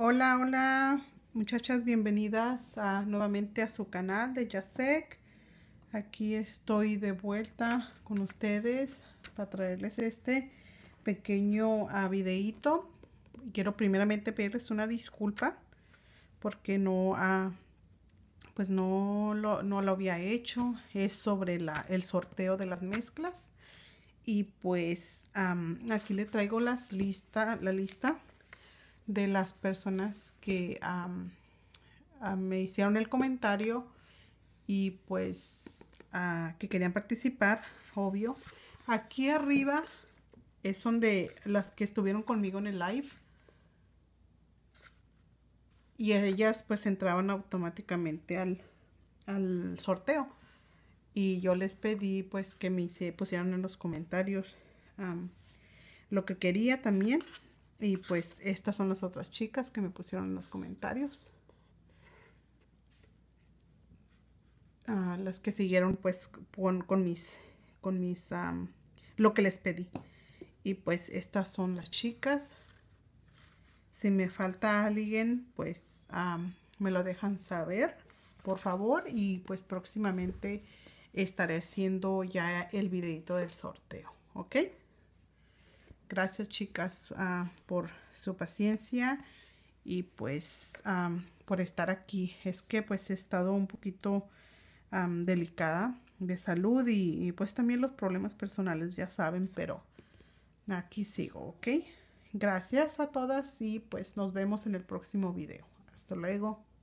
Hola, hola muchachas, bienvenidas nuevamente a su canal de Yasek. Aquí estoy de vuelta con ustedes para traerles este pequeño ah, videíto. Quiero primeramente pedirles una disculpa porque no, ah, pues no, lo, no lo había hecho. Es sobre la, el sorteo de las mezclas. Y pues aquí le traigo las lista, la lista de las personas que ah, me hicieron el comentario y pues ah, que querían participar, obvio. Aquí arriba es donde las que estuvieron conmigo en el live. Y ellas pues entraban automáticamente al, sorteo. Y yo les pedí pues que me pusieran en los comentarios lo que quería también y pues estas son las otras chicas que me pusieron en los comentarios. Ah, las que siguieron pues con, mis, con mis, lo que les pedí. Y pues estas son las chicas. Si me falta alguien, pues me lo dejan saber, por favor. Y pues próximamente estaré haciendo ya el videito del sorteo, ¿ok? Gracias chicas ah, por su paciencia y pues ah, por estar aquí. Es que pues he estado un poquito ah, delicada de salud y, y, pues también los problemas personales ya saben, pero aquí sigo, ¿ok? Gracias a todas y pues nos vemos en el próximo video. Hasta luego.